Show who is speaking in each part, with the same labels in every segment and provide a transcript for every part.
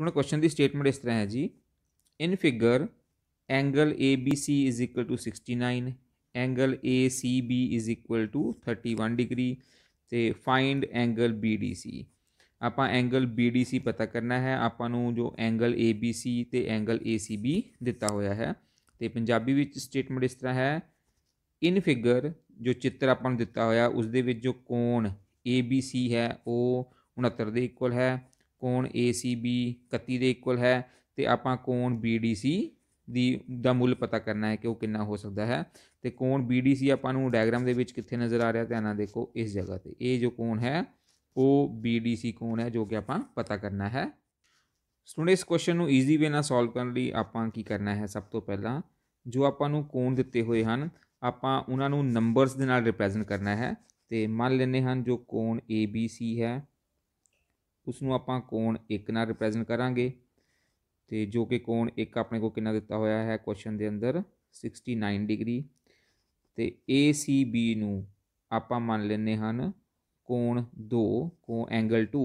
Speaker 1: ਹੁਣ ਕੁਐਸਚਨ ਦੀ ਸਟੇਟਮੈਂਟ ਇਸ ਤਰ੍ਹਾਂ ਹੈ ਜੀ in figure angle ABC is equal to 69 angle ACB is equal to 31 degree ਤੇ ਫਾਈਂਡ ਐਂਗਲ BDC ਆਪਾਂ ਐਂਗਲ BDC ਪਤਾ ਕਰਨਾ ਹੈ ਆਪਾਂ ਨੂੰ ਜੋ ਐਂਗਲ ABC ਤੇ ਐਂਗਲ ACB ਦਿੱਤਾ ਹੋਇਆ ਹੈ ਤੇ ਪੰਜਾਬੀ ਵਿੱਚ ਸਟੇਟਮੈਂਟ ਇਸ ਤਰ੍ਹਾਂ ਹੈ ਇਨ ਫਿਗਰ ਜੋ ਚਿੱਤਰ ਆਪਾਂ ਨੂੰ ਦਿੱਤਾ ਹੋਇਆ ਉਸ ਦੇ ਵਿੱਚ ਜੋ ਕੋਣ ABC ਹੈ ਉਹ 69 ਦੇ ਇਕੁਅਲ ਹੈ ਕੋਣ ACB 31 ਦੇ ਇਕੁਅਲ ਹੈ ਤੇ ਆਪਾਂ ਕੋਣ BDC ਦੀ ਦਾ ਮੁੱਲ ਪਤਾ ਕਰਨਾ ਹੈ ਕਿ ਉਹ ਕਿੰਨਾ ਹੋ ਸਕਦਾ ਹੈ ਤੇ ਕੋਣ BDC ਆਪਾਂ ਨੂੰ ਡਾਇਗਰਾਮ ਦੇ ਵਿੱਚ ਕਿੱਥੇ ਨਜ਼ਰ ਆ ਰਿਹਾ ਧਿਆਨ ਨਾਲ ਦੇਖੋ ਇਸ ਜਗ੍ਹਾ ਤੇ ਇਹ ਜੋ ਕੋਣ ਹੈ ਉਹ BDC ਕੋਣ ਹੈ ਜੋ ਕਿ ਆਪਾਂ ਪਤਾ ਕਰਨਾ ਹੈ ਸਟੂਡੈਂਟ ਇਸ ਕੁਐਸਚਨ ਨੂੰ ਈਜ਼ੀ ਵੇ ਨਾਲ ਸੋਲਵ ਕਰਨ ਲਈ ਆਪਾਂ ਕੀ ਕਰਨਾ ਹੈ ਸਭ ਤੋਂ ਪਹਿਲਾਂ ਜੋ ਆਪਾਂ ਨੂੰ ਕੋਣ ਦਿੱਤੇ ਹੋਏ ਹਨ ਆਪਾਂ ਉਹਨਾਂ ਨੂੰ ਨੰਬਰਸ ਦੇ ਨਾਲ ਰਿਪਰੈਜ਼ੈਂਟ ਕਰਨਾ ਹੈ ਤੇ ਮੰਨ ਲੈਨੇ ਹਨ ਜੋ ਕੋਣ ABC ਹੈ ਉਸ ਨੂੰ ਆਪਾਂ ਕੋਣ 1 ਨਾਲ ਰਿਪਰੈਜ਼ੈਂਟ ਕਰਾਂਗੇ ਤੇ ਜੋ ਕਿ ਕੋਣ 1 ਆਪਣੇ ਕੋ ਕਿੰਨਾ ਦਿੱਤਾ ਹੋਇਆ ਹੈ ਕੁਐਸਚਨ ਦੇ ਅੰਦਰ 69 ਡਿਗਰੀ ਤੇ ACB ਨੂੰ ਆਪਾਂ ਮੰਨ ਲੈਨੇ ਹਨ ਕੋਣ 2 ਕੋ ਐਂਗਲ 2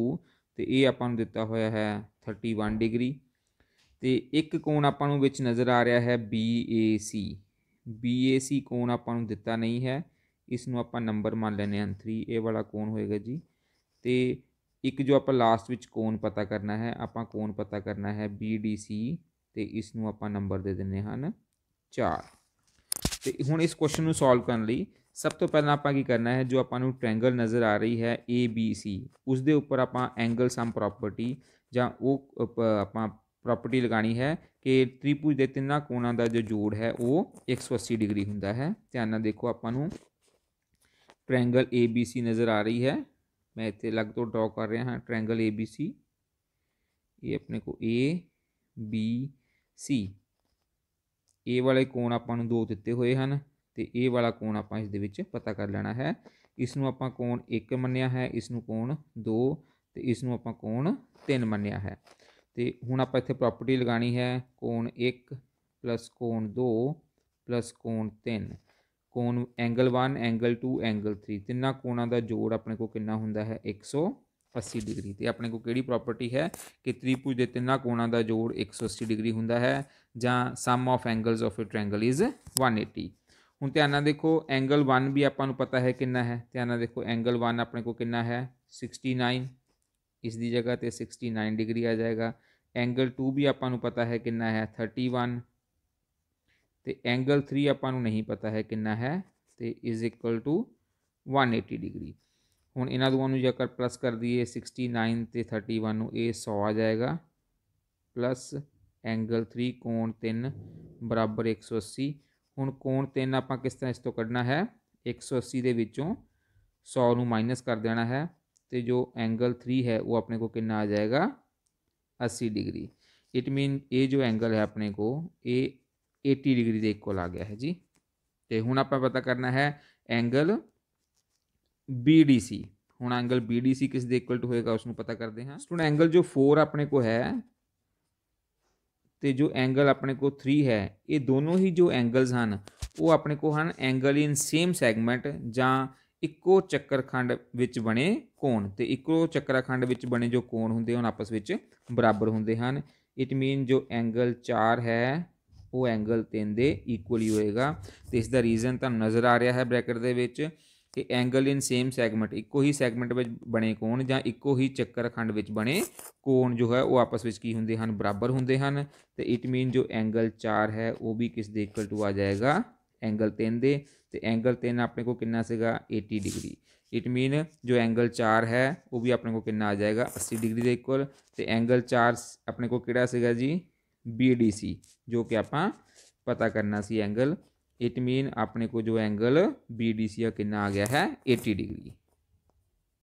Speaker 1: ਤੇ ਇਹ ਆਪਾਂ ਨੂੰ ਦਿੱਤਾ ਹੋਇਆ ਹੈ 31 ਡਿਗਰੀ ਤੇ ਇੱਕ ਕੋਣ ਆਪਾਂ ਨੂੰ ਵਿੱਚ ਨਜ਼ਰ ਆ ਰਿਹਾ ਹੈ BAC BAC ਕੋਣ ਆਪਾਂ ਨੂੰ ਦਿੱਤਾ ਨਹੀਂ ਹੈ ਇਸ ਨੂੰ ਆਪਾਂ ਨੰਬਰ ਮੰਨ ਲੈਨੇ ਹਨ 3 ਇਹ ਵਾਲਾ ਕੋਣ ਹੋਏਗਾ ਜੀ ਤੇ ਇੱਕ ਜੋ ਆਪਾਂ ਲਾਸਟ ਵਿੱਚ ਕੋਣ ਪਤਾ ਕਰਨਾ ਹੈ ਆਪਾਂ ਕੋਣ ਪਤਾ ਕਰਨਾ ਹੈ BDC ਤੇ ਇਸ ਨੂੰ ਆਪਾਂ ਨੰਬਰ ਦੇ ਦਿੰਨੇ ਹਨ 4 ਤੇ ਹੁਣ ਇਸ ਕੁਐਸਚਨ ਨੂੰ ਸੋਲਵ ਕਰਨ ਲਈ ਸਭ ਤੋਂ ਪਹਿਲਾਂ ਆਪਾਂ ਕੀ ਕਰਨਾ ਹੈ ਜੋ ਆਪਾਂ ਨੂੰ ਟ੍ਰਾਇੰਗਲ ਨਜ਼ਰ ਆ ਰਹੀ ਹੈ ABC ਉਸ ਦੇ ਉੱਪਰ ਆਪਾਂ ਐਂਗਲ ਸਮ ਪ੍ਰਾਪਰਟੀ ਜਾਂ ਉਹ ਆਪਾਂ ਪ੍ਰਾਪਰਟੀ ਲਗਾਣੀ ਹੈ ਕਿ ਤ੍ਰਿਭੁਜ ਦੇ ਤਿੰਨਾਂ ਕੋਣਾਂ ਦਾ ਜੋ ਜੋੜ ਹੈ ਉਹ 180 ਡਿਗਰੀ ਹੁੰਦਾ ਹੈ ਧਿਆਨ ਨਾਲ ਦੇਖੋ ਆਪਾਂ ਨੂੰ ਟ੍ਰਾਇੰਗਲ ABC ਨਜ਼ਰ ਆ ਰਹੀ ਹੈ मैं इतने अलग तो ड्रॉ कर रहा हाँ ट्रायंगल ए बी सी ये अपने को ए बी सी ए ਵਾਲੇ ਕੋਣ ਆਪਾਂ ਨੂੰ ਦੋ ਦਿੱਤੇ ਹੋਏ ਹਨ ਤੇ ਇਹ ਵਾਲਾ ਕੋਣ ਆਪਾਂ ਇਸ ਦੇ ਵਿੱਚ ਪਤਾ ਕਰ ਲੈਣਾ ਹੈ ਇਸ ਨੂੰ ਆਪਾਂ ਕੋਣ 1 ਮੰਨਿਆ ਹੈ ਇਸ ਨੂੰ ਕੋਣ 2 ਤੇ ਇਸ ਨੂੰ ਆਪਾਂ ਕੋਣ 3 ਮੰਨਿਆ ਹੈ ਤੇ ਹੁਣ ਆਪਾਂ ਇੱਥੇ ਪ੍ਰਾਪਰਟੀ ਲਗਾਣੀ ਹੈ ਕੋਣ 1 ਕੋਣ 2 ਕੋਣ 3 कोण angle one angle two angle three तिना कोणों का जोड़ अपने को कि होंगे एक सौ अस्सी डिग्री तो अपने को कि प्रॉपर्टी है कि त्रिभुज के तिना कोणों का जोड़ एक सौ अस्सी डिग्री होंगे है sum of angles of a triangle is one eighty हूँ ध्यान देखो एंगल वन भी आपको पता है कि ध्यान देखो एंगल वन अपने को कि है सिक्सटी नाइन इसकी जगह पर सिक्सटी नाइन डिग्री आ जाएगा एंगल टू भी आपको पता है कि थर्टी वन तो एंगल थ्री आपू नहीं पता है कि है तो is equal to one eighty degree हूँ इन दोनों जो अगर प्लस कर दिए सिक्सटी नाइन तो थर्टी वन ए सौ आ जाएगा प्लस एंगल थ्री कोण तीन बराबर एक सौ अस्सी हूँ कोण तीन आप किस तरह इस तो क्ढना है एक सौ अस्सी के सौ न माइनस कर देना है तो जो एंगल थ्री है वो अपने को कि आ जाएगा अस्सी डिग्री इट मीन ये जो एंगल है अपने को ये 80 ਡਿਗਰੀ ਦੇ ਇਕੁਅਲ ਆ ਗਿਆ ਹੈ ਜੀ ਤੇ ਹੁਣ ਆਪਾਂ ਪਤਾ ਕਰਨਾ ਹੈ ਐਂਗਲ BDC ਹੁਣ ਐਂਗਲ BDC ਕਿਸ ਦੇ ਇਕੁਅਲ ਟੂ ਹੋਏਗਾ ਉਸ ਨੂੰ ਪਤਾ ਕਰਦੇ ਹਾਂ ਸਟੂਡੈਂਟ ਐਂਗਲ ਜੋ 4 ਆਪਣੇ ਕੋ ਹੈ ਤੇ ਜੋ ਐਂਗਲ ਆਪਣੇ ਕੋ 3 ਹੈ ਇਹ ਦੋਨੋਂ ਹੀ ਜੋ ਐਂਗਲਸ ਹਨ ਉਹ ਆਪਣੇ ਕੋ ਹਨ ਐਂਗਲ ਇਨ ਸੇਮ ਸੈਗਮੈਂਟ ਜਾਂ ਇੱਕੋ ਚੱਕਰਖੰਡ ਵਿੱਚ ਬਣੇ ਕੋਣ ਤੇ ਇੱਕੋ ਚੱਕਰਖੰਡ ਵਿੱਚ ਬਣੇ ਜੋ ਕੋਣ ਹੁੰਦੇ ਹਨ ਆਪਸ ਵਿੱਚ ਬਰਾਬਰ ਹੁੰਦੇ ਹਨ ਇਟ ਮੀਨ ਜੋ ਐਂਗਲ 4 ਹੈ ਉਹ ਐਂਗਲ 3 ਦੇ ਇਕੁਅਲ ਹੀ ਹੋਏਗਾ ਤੇ ਇਸ ਦਾ ਰੀਜ਼ਨ ਤੁਹਾਨੂੰ ਨਜ਼ਰ ਆ ਰਿਹਾ ਹੈ ਬ੍ਰੈਕਟ ਦੇ ਵਿੱਚ ਕਿ ਐਂਗਲ ਇਨ ਸੇਮ ਸੈਗਮੈਂਟ ਇੱਕੋ ਹੀ ਸੈਗਮੈਂਟ ਵਿੱਚ ਬਣੇ ਕੋਣ ਜਾਂ ਇੱਕੋ ਹੀ ਚੱਕਰਖੰਡ ਵਿੱਚ ਬਣੇ ਕੋਣ ਜੋ ਹੈ ਉਹ ਆਪਸ ਵਿੱਚ ਕੀ ਹੁੰਦੇ ਹਨ ਬਰਾਬਰ ਹੁੰਦੇ ਹਨ ਤੇ ਇਟ ਮੀਨ ਜੋ ਐਂਗਲ 4 ਹੈ ਉਹ ਵੀ ਕਿਸ ਦੇ ਇਕੁਅਲ ਟੂ ਆ ਜਾਏਗਾ ਐਂਗਲ 3 ਦੇ ਤੇ ਐਂਗਲ 3 ਆਪਣੇ ਕੋਲ ਕਿੰਨਾ ਸੀਗਾ 80 ਡਿਗਰੀ ਇਟ ਮੀਨ ਜੋ ਐਂਗਲ 4 ਹੈ ਉਹ ਵੀ ਆਪਣੇ ਕੋਲ ਕਿੰਨਾ ਆ ਜਾਏਗਾ 80 ਡਿਗਰੀ ਦੇ ਇਕੁਅਲ ਤੇ ਐਂਗਲ 4 ਆਪਣੇ ਕੋਲ ਕਿਹੜਾ ਸੀਗਾ ਜੀ BDC ਜੋ ਕਿ ਆਪਾਂ ਪਤਾ ਕਰਨਾ ਸੀ ਐਂਗਲ ਇਟ ਮੀਨ ਆਪਣੇ ਕੋ ਜੋ ਐਂਗਲ BDC ਆ ਕਿੰਨਾ ਆ ਗਿਆ ਹੈ 80 ਡਿਗਰੀ